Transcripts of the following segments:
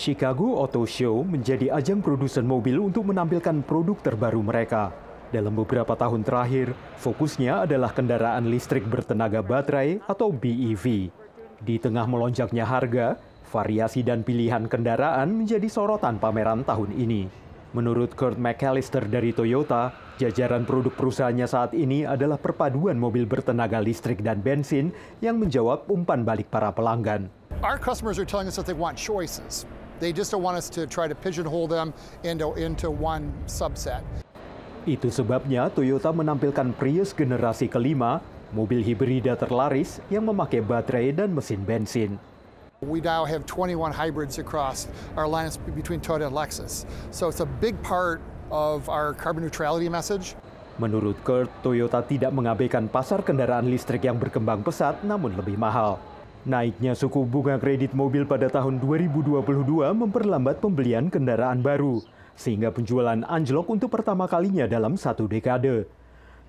Chicago Auto Show menjadi ajang produsen mobil untuk menampilkan produk terbaru mereka. Dalam beberapa tahun terakhir, fokusnya adalah kendaraan listrik bertenaga baterai atau BEV. Di tengah melonjaknya harga, variasi dan pilihan kendaraan menjadi sorotan pameran tahun ini. Menurut Kurt McAllister dari Toyota, jajaran produk perusahaannya saat ini adalah perpaduan mobil bertenaga listrik dan bensin yang menjawab umpan balik para pelanggan. Our customers are telling us that they want choices. They just don't want us to try to pigeonhole them into, into one subset. Itu sebabnya Toyota menampilkan Prius generasi kelima, mobil hibrida terlaris yang memakai baterai dan mesin bensin. We now have 21 hybrids across our lines between Toyota and Lexus. So it's a big part of our carbon neutrality message. Menurut Kurt, Toyota tidak mengabaikan pasar kendaraan listrik yang berkembang pesat namun lebih mahal. Naiknya suku bunga kredit mobil pada tahun 2022 memperlambat pembelian kendaraan baru, sehingga penjualan anjlok untuk pertama kalinya dalam satu dekade.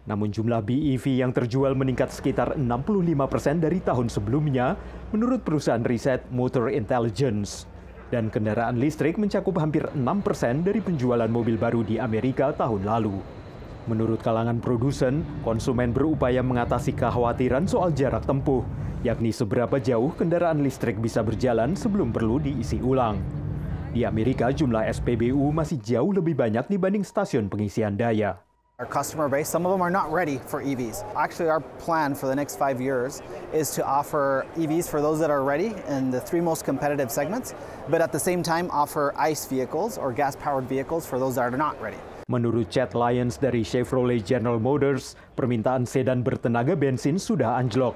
Namun jumlah BEV yang terjual meningkat sekitar 65 persen dari tahun sebelumnya, menurut perusahaan riset Motor Intelligence. Dan kendaraan listrik mencakup hampir 6 persen dari penjualan mobil baru di Amerika tahun lalu. Menurut kalangan produsen, konsumen berupaya mengatasi kekhawatiran soal jarak tempuh, yakni seberapa jauh kendaraan listrik bisa berjalan sebelum perlu diisi ulang. Di Amerika, jumlah SPBU masih jauh lebih banyak dibanding stasiun pengisian daya. Our customer base, some of them are not ready for EVs. Actually, our plan for the next five years is to offer EVs for those that are ready in the three most competitive segments, but at the same time offer ICE vehicles or gas-powered vehicles for those that are not ready. Menurut Chad Lyons dari Chevrolet General Motors, permintaan sedan bertenaga bensin sudah anjlok.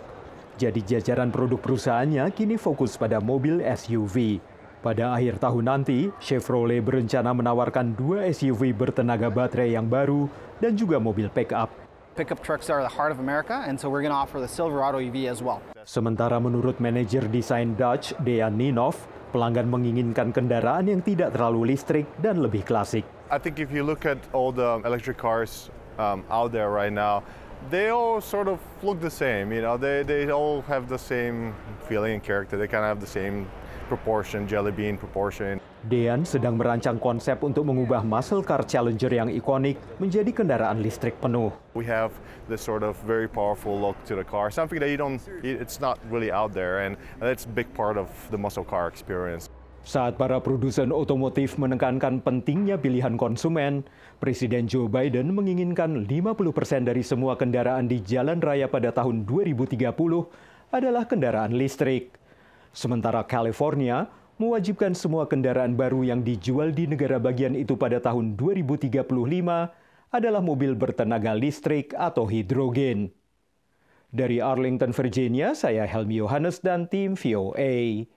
Jadi jajaran produk perusahaannya kini fokus pada mobil SUV. Pada akhir tahun nanti, Chevrolet berencana menawarkan dua SUV bertenaga baterai yang baru dan juga mobil pick-up. Pickup trucks are the heart of America, and so we're going to offer the Silverado EV as well. Sementara menurut manajer desain Dodge, Dejan Ninov, pelanggan menginginkan kendaraan yang tidak terlalu listrik dan lebih klasik. I think if you look at all the electric cars um, out there right now, they all sort of look the same. You know, they, they all have the same feeling and character. They kind of have the same proportion, jelly bean proportion. Dean sedang merancang konsep untuk mengubah muscle car Challenger yang ikonik menjadi kendaraan listrik penuh. We have this sort of very powerful look to the car, something that you don't, it's not really out there, and that's a big part of the muscle car experience. Saat para produsen otomotif menekankan pentingnya pilihan konsumen, Presiden Joe Biden menginginkan 50% dari semua kendaraan di jalan raya pada tahun 2030 adalah kendaraan listrik. Sementara California mewajibkan semua kendaraan baru yang dijual di negara bagian itu pada tahun 2035 adalah mobil bertenaga listrik atau hidrogen. Dari Arlington, Virginia, saya Helmi Yohanes dan tim VOA.